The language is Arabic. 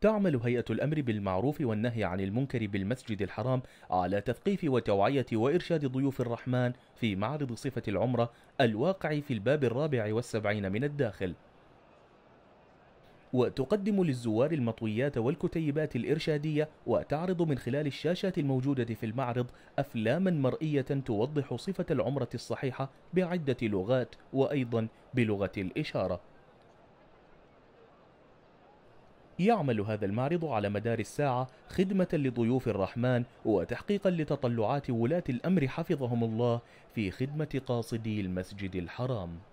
تعمل هيئة الأمر بالمعروف والنهي عن المنكر بالمسجد الحرام على تثقيف وتوعية وإرشاد ضيوف الرحمن في معرض صفة العمرة الواقع في الباب الرابع والسبعين من الداخل وتقدم للزوار المطويات والكتيبات الإرشادية وتعرض من خلال الشاشات الموجودة في المعرض أفلاما مرئية توضح صفة العمرة الصحيحة بعدة لغات وأيضا بلغة الإشارة يعمل هذا المعرض على مدار الساعة خدمة لضيوف الرحمن وتحقيقا لتطلعات ولاة الأمر حفظهم الله في خدمة قاصدي المسجد الحرام